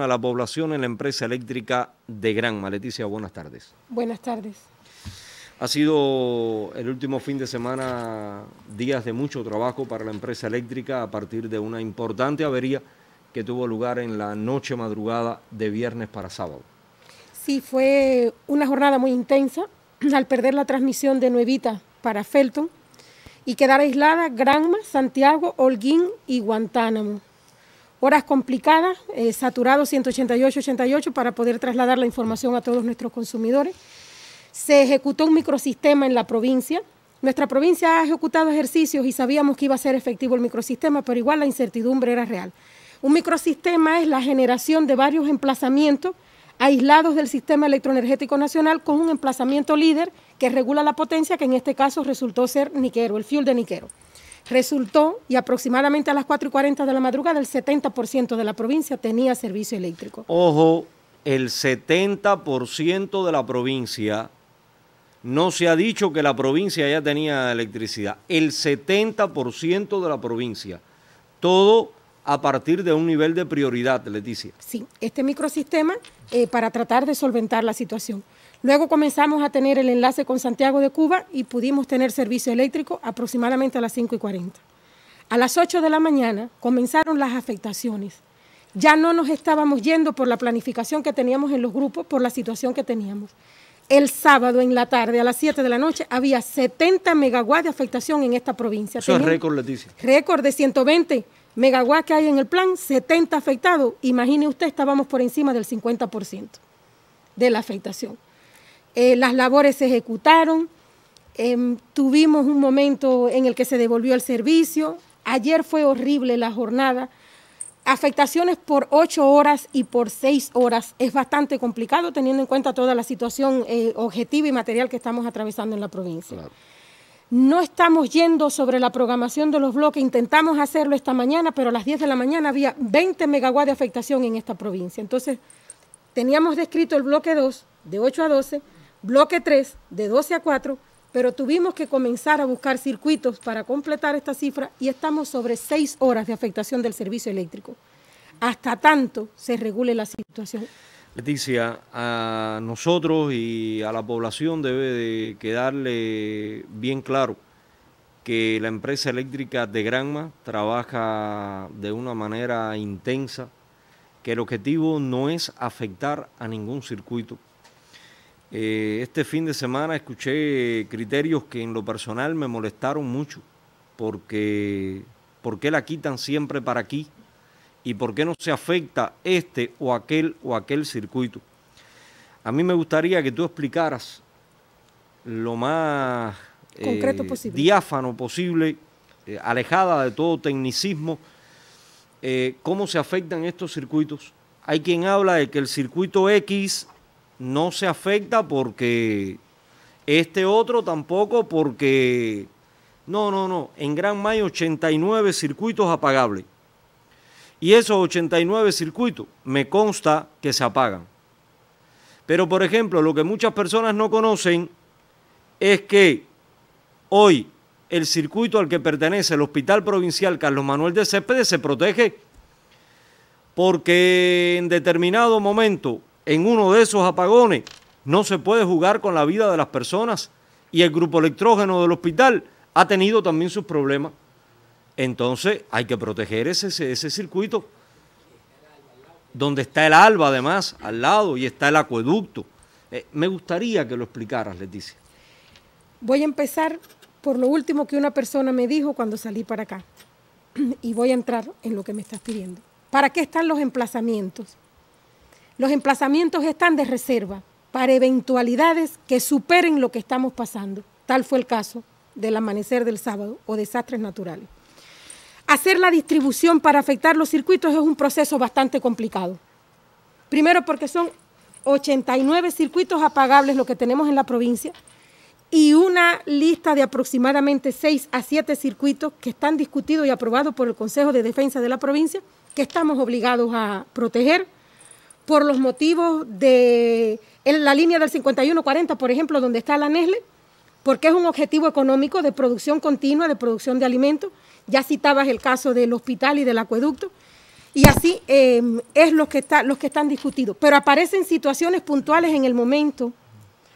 a la población en la empresa eléctrica de Granma. Leticia, buenas tardes. Buenas tardes. Ha sido el último fin de semana días de mucho trabajo para la empresa eléctrica a partir de una importante avería que tuvo lugar en la noche madrugada de viernes para sábado. Sí, fue una jornada muy intensa al perder la transmisión de Nuevita para Felton y quedar aislada Granma, Santiago, Holguín y Guantánamo horas complicadas, eh, saturado 188-88 para poder trasladar la información a todos nuestros consumidores. Se ejecutó un microsistema en la provincia. Nuestra provincia ha ejecutado ejercicios y sabíamos que iba a ser efectivo el microsistema, pero igual la incertidumbre era real. Un microsistema es la generación de varios emplazamientos aislados del sistema electroenergético nacional con un emplazamiento líder que regula la potencia, que en este caso resultó ser Niquero, el fuel de Niquero. Resultó, y aproximadamente a las 4 y 40 de la madrugada, el 70% de la provincia tenía servicio eléctrico. Ojo, el 70% de la provincia, no se ha dicho que la provincia ya tenía electricidad, el 70% de la provincia. Todo a partir de un nivel de prioridad, Leticia. Sí, este microsistema eh, para tratar de solventar la situación. Luego comenzamos a tener el enlace con Santiago de Cuba y pudimos tener servicio eléctrico aproximadamente a las 5 y 40. A las 8 de la mañana comenzaron las afectaciones. Ya no nos estábamos yendo por la planificación que teníamos en los grupos, por la situación que teníamos. El sábado en la tarde, a las 7 de la noche, había 70 megawatts de afectación en esta provincia. Eso es récord, Leticia. Récord de 120 megawatts que hay en el plan, 70 afectados. Imagine usted, estábamos por encima del 50% de la afectación. Eh, las labores se ejecutaron, em, tuvimos un momento en el que se devolvió el servicio, ayer fue horrible la jornada, afectaciones por ocho horas y por seis horas es bastante complicado teniendo en cuenta toda la situación eh, objetiva y material que estamos atravesando en la provincia. No estamos yendo sobre la programación de los bloques, intentamos hacerlo esta mañana, pero a las 10 de la mañana había 20 megawatts de afectación en esta provincia. Entonces, teníamos descrito el bloque 2, de 8 a 12, bloque 3 de 12 a 4, pero tuvimos que comenzar a buscar circuitos para completar esta cifra y estamos sobre 6 horas de afectación del servicio eléctrico. Hasta tanto se regule la situación. Leticia, a nosotros y a la población debe de quedarle bien claro que la empresa eléctrica de Granma trabaja de una manera intensa, que el objetivo no es afectar a ningún circuito, eh, este fin de semana escuché criterios que en lo personal me molestaron mucho, porque ¿por qué la quitan siempre para aquí? ¿Y por qué no se afecta este o aquel o aquel circuito? A mí me gustaría que tú explicaras lo más Concreto eh, posible. diáfano posible, eh, alejada de todo tecnicismo, cómo se afectan estos circuitos. Hay quien habla de que el circuito X no se afecta porque este otro tampoco porque... No, no, no. En Gran Mayo 89 circuitos apagables. Y esos 89 circuitos me consta que se apagan. Pero por ejemplo, lo que muchas personas no conocen es que hoy el circuito al que pertenece el Hospital Provincial Carlos Manuel de Céspedes se protege porque en determinado momento en uno de esos apagones. No se puede jugar con la vida de las personas y el grupo electrógeno del hospital ha tenido también sus problemas. Entonces hay que proteger ese, ese, circuito donde está el alba además al lado y está el acueducto. Eh, me gustaría que lo explicaras, Leticia. Voy a empezar por lo último que una persona me dijo cuando salí para acá. Y voy a entrar en lo que me estás pidiendo. ¿Para qué están los emplazamientos? los emplazamientos están de reserva para eventualidades que superen lo que estamos pasando. Tal fue el caso del amanecer del sábado o desastres naturales. Hacer la distribución para afectar los circuitos es un proceso bastante complicado. Primero porque son 89 circuitos apagables lo que tenemos en la provincia y una lista de aproximadamente 6 a 7 circuitos que están discutidos y aprobados por el Consejo de Defensa de la provincia que estamos obligados a proteger por los motivos de la línea del 5140, por ejemplo, donde está la Nesle, porque es un objetivo económico de producción continua, de producción de alimentos. Ya citabas el caso del hospital y del acueducto. Y así em, es lo que, los que están discutidos. Pero aparecen situaciones puntuales en el momento.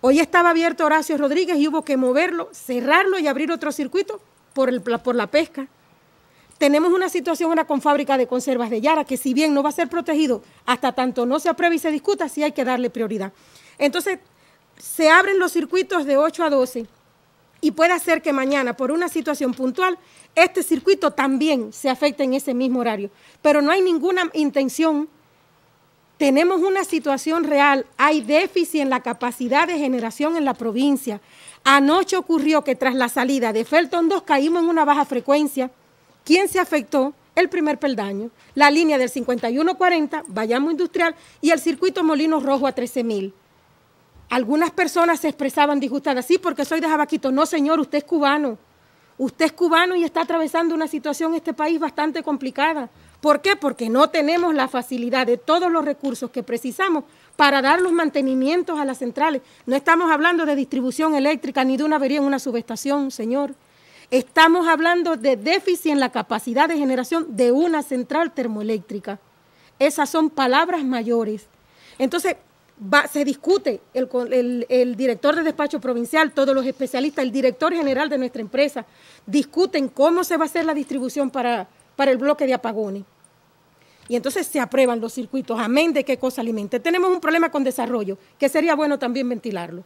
Hoy estaba abierto Horacio Rodríguez y hubo que moverlo, cerrarlo y abrir otro circuito por, por la pesca. Tenemos una situación ahora con fábrica de conservas de Yara, que si bien no va a ser protegido hasta tanto no se apruebe y se discuta, sí hay que darle prioridad. Entonces, se abren los circuitos de 8 a 12 y puede ser que mañana, por una situación puntual, este circuito también se afecte en ese mismo horario. Pero no hay ninguna intención. Tenemos una situación real, hay déficit en la capacidad de generación en la provincia. Anoche ocurrió que tras la salida de Felton 2 caímos en una baja frecuencia. ¿Quién se afectó? El primer peldaño, la línea del 5140, Bayamo Industrial y el circuito Molino Rojo a 13.000. Algunas personas se expresaban disgustadas, sí, porque soy de Jabaquito. No, señor, usted es cubano. Usted es cubano y está atravesando una situación en este país bastante complicada. ¿Por qué? Porque no tenemos la facilidad de todos los recursos que precisamos para dar los mantenimientos a las centrales. No estamos hablando de distribución eléctrica ni de una avería en una subestación, señor. Estamos hablando de déficit en la capacidad de generación de una central termoeléctrica. Esas son palabras mayores. Entonces, se discute el, director de despacho provincial, todos los especialistas, el director general de nuestra empresa, discuten cómo se va a hacer la distribución para, para el bloque de apagones. Y entonces se aprueban los circuitos, amén de qué cosa alimente. Tenemos un problema con desarrollo, que sería bueno también ventilarlo.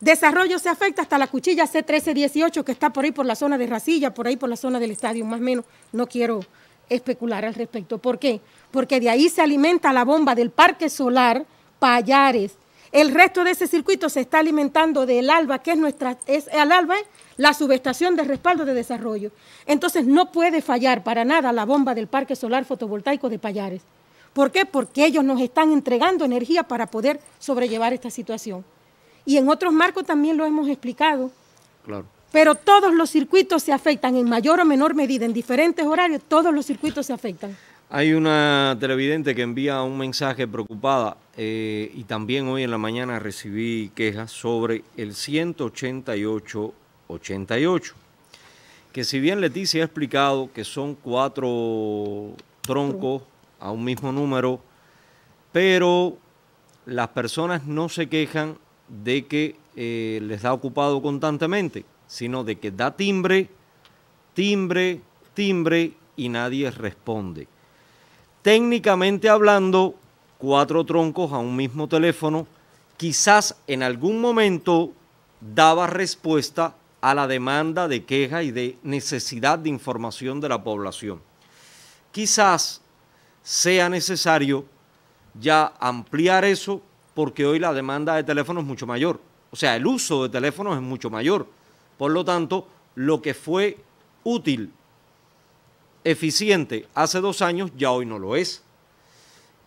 Desarrollo se afecta hasta la cuchilla C1318 que está por ahí por la zona de Racilla, por ahí por la zona del estadio, más o menos. No quiero especular al respecto. ¿Por qué? Porque de ahí se alimenta la bomba del parque solar Payares. El resto de ese circuito se está alimentando del ALBA, que es nuestra, es el ALBA, ¿eh? la subestación de respaldo de desarrollo. Entonces no puede fallar para nada la bomba del parque solar fotovoltaico de Payares. ¿Por qué? Porque ellos nos están entregando energía para poder sobrellevar esta situación y en otros marcos también lo hemos explicado. Claro. Pero todos los circuitos se afectan en mayor o menor medida, en diferentes horarios, todos los circuitos se afectan. Hay una televidente que envía un mensaje preocupada eh, y también hoy en la mañana recibí quejas sobre el 188-88, que si bien Leticia ha explicado que son cuatro troncos a un mismo número, pero las personas no se quejan de que eh, les da ocupado constantemente, sino de que da timbre, timbre, timbre y nadie responde. Técnicamente hablando, cuatro troncos a un mismo teléfono, quizás en algún momento daba respuesta a la demanda de queja y de necesidad de información de la población. Quizás sea necesario ya ampliar eso porque hoy la demanda de teléfonos es mucho mayor. O sea, el uso de teléfonos es mucho mayor. Por lo tanto, lo que fue útil, eficiente hace dos años, ya hoy no lo es.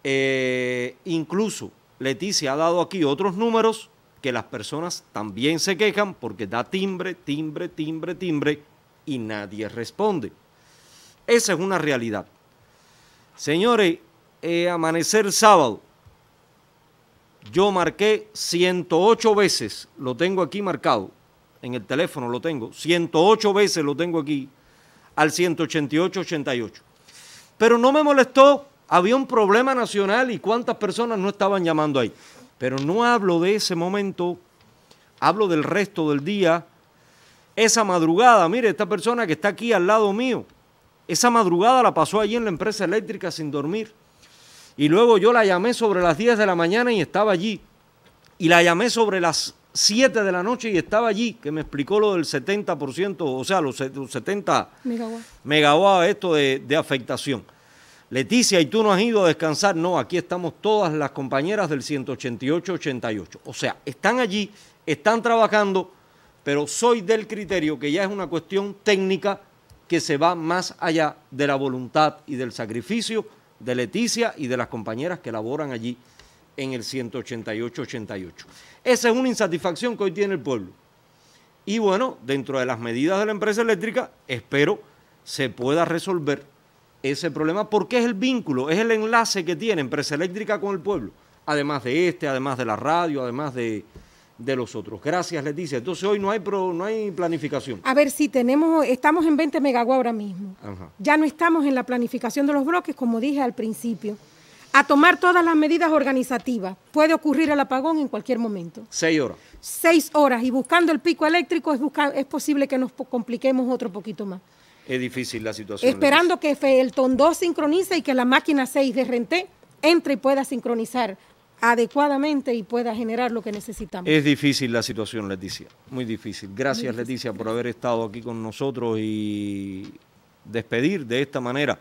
Eh, incluso Leticia ha dado aquí otros números que las personas también se quejan porque da timbre, timbre, timbre, timbre y nadie responde. Esa es una realidad. Señores, eh, amanecer sábado, yo marqué 108 veces, lo tengo aquí marcado, en el teléfono lo tengo, 108 veces lo tengo aquí, al 188-88. Pero no me molestó, había un problema nacional y cuántas personas no estaban llamando ahí. Pero no hablo de ese momento, hablo del resto del día. Esa madrugada, mire, esta persona que está aquí al lado mío, esa madrugada la pasó allí en la empresa eléctrica sin dormir. Y luego yo la llamé sobre las 10 de la mañana y estaba allí. Y la llamé sobre las 7 de la noche y estaba allí, que me explicó lo del 70%, o sea, los, 70 megawatts, megawatt esto de, de afectación. Leticia, ¿y tú no has ido a descansar? No, aquí estamos todas las compañeras del 188-88. O sea, están allí, están trabajando, pero soy del criterio que ya es una cuestión técnica que se va más allá de la voluntad y del sacrificio de Leticia y de las compañeras que laboran allí en el 188-88. Esa es una insatisfacción que hoy tiene el pueblo. Y bueno, dentro de las medidas de la empresa eléctrica, espero se pueda resolver ese problema porque es el vínculo, es el enlace que tiene empresa eléctrica con el pueblo, además de este, además de la radio, además de, de los otros. Gracias, les dice. Entonces hoy no hay pro, no hay planificación. A ver si tenemos, estamos en 20 megawatts ahora mismo. Ya no estamos en la planificación de los bloques, como dije al principio. A tomar todas las medidas organizativas. Puede ocurrir el apagón en cualquier momento. Seis horas. Seis horas. Y buscando el pico eléctrico es, es posible que nos compliquemos otro poquito más. Es difícil la situación. Esperando que el Tondo sincronice y que la máquina 6 de Renté entre y pueda sincronizar adecuadamente y pueda generar lo que necesitamos. Es difícil la situación, Leticia, muy difícil. Gracias, Leticia, por haber estado aquí con nosotros y despedir de esta manera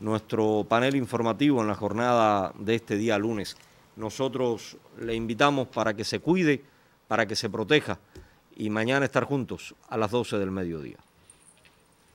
nuestro panel informativo en la jornada de este día lunes. Nosotros le invitamos para que se cuide, para que se proteja y mañana estar juntos a las 12 del mediodía.